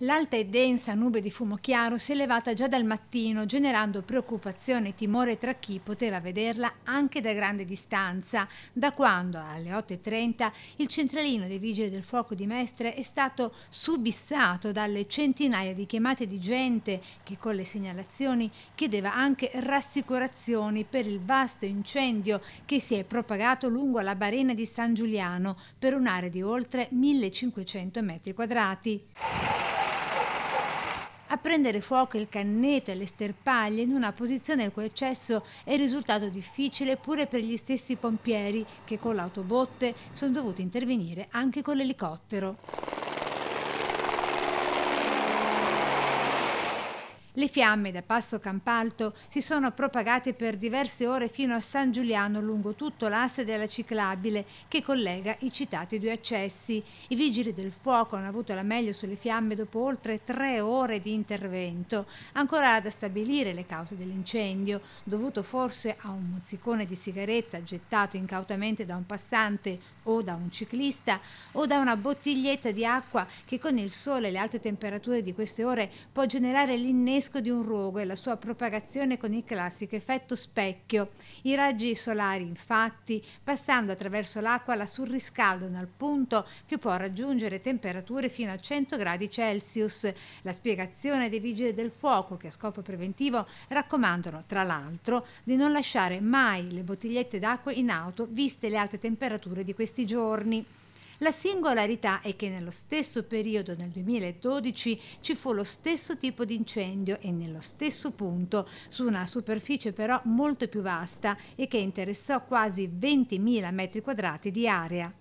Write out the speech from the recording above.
L'alta e densa nube di fumo chiaro si è elevata già dal mattino, generando preoccupazione e timore tra chi poteva vederla anche da grande distanza, da quando alle 8.30 il centralino dei Vigili del Fuoco di Mestre è stato subissato dalle centinaia di chiamate di gente che con le segnalazioni chiedeva anche rassicurazioni per il vasto incendio che si è propagato lungo la barena di San Giuliano per un'area di oltre 1500 metri quadrati a prendere fuoco il canneto e le sterpaglie in una posizione il cui eccesso è risultato difficile pure per gli stessi pompieri che con l'autobotte sono dovuti intervenire anche con l'elicottero. Le fiamme da Passo Campalto si sono propagate per diverse ore fino a San Giuliano lungo tutto l'asse della ciclabile che collega i citati due accessi. I vigili del fuoco hanno avuto la meglio sulle fiamme dopo oltre tre ore di intervento. Ancora da stabilire le cause dell'incendio, dovuto forse a un mozzicone di sigaretta gettato incautamente da un passante o da un ciclista o da una bottiglietta di acqua che con il sole e le alte temperature di queste ore può generare l'innesco innesco di un rogo e la sua propagazione con il classico effetto specchio. I raggi solari, infatti, passando attraverso l'acqua la surriscaldano al punto che può raggiungere temperature fino a 100 gradi Celsius. La spiegazione dei vigili del fuoco, che a scopo preventivo raccomandano, tra l'altro, di non lasciare mai le bottigliette d'acqua in auto viste le alte temperature di questi giorni. La singolarità è che nello stesso periodo, nel 2012, ci fu lo stesso tipo di incendio e nello stesso punto, su una superficie però molto più vasta e che interessò quasi 20.000 m2 di area.